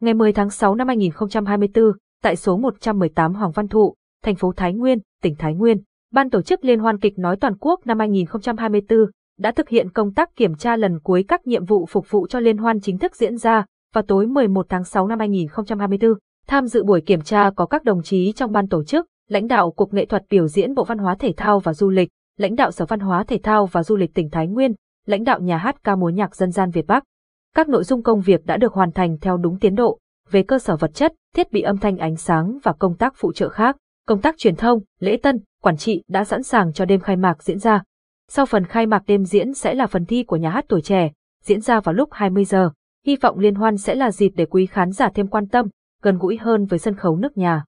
Ngày 10 tháng 6 năm 2024, tại số 118 Hoàng Văn Thụ, thành phố Thái Nguyên, tỉnh Thái Nguyên, Ban tổ chức Liên hoan kịch nói toàn quốc năm 2024 đã thực hiện công tác kiểm tra lần cuối các nhiệm vụ phục vụ cho liên hoan chính thức diễn ra vào tối 11 tháng 6 năm 2024. Tham dự buổi kiểm tra có các đồng chí trong ban tổ chức, lãnh đạo Cục Nghệ thuật biểu diễn Bộ Văn hóa Thể thao và Du lịch, lãnh đạo Sở Văn hóa Thể thao và Du lịch tỉnh Thái Nguyên, lãnh đạo nhà hát ca múa nhạc dân gian Việt Bắc. Các nội dung công việc đã được hoàn thành theo đúng tiến độ, về cơ sở vật chất, thiết bị âm thanh ánh sáng và công tác phụ trợ khác. Công tác truyền thông, lễ tân, quản trị đã sẵn sàng cho đêm khai mạc diễn ra. Sau phần khai mạc đêm diễn sẽ là phần thi của nhà hát tuổi trẻ, diễn ra vào lúc 20 giờ. Hy vọng liên hoan sẽ là dịp để quý khán giả thêm quan tâm, gần gũi hơn với sân khấu nước nhà.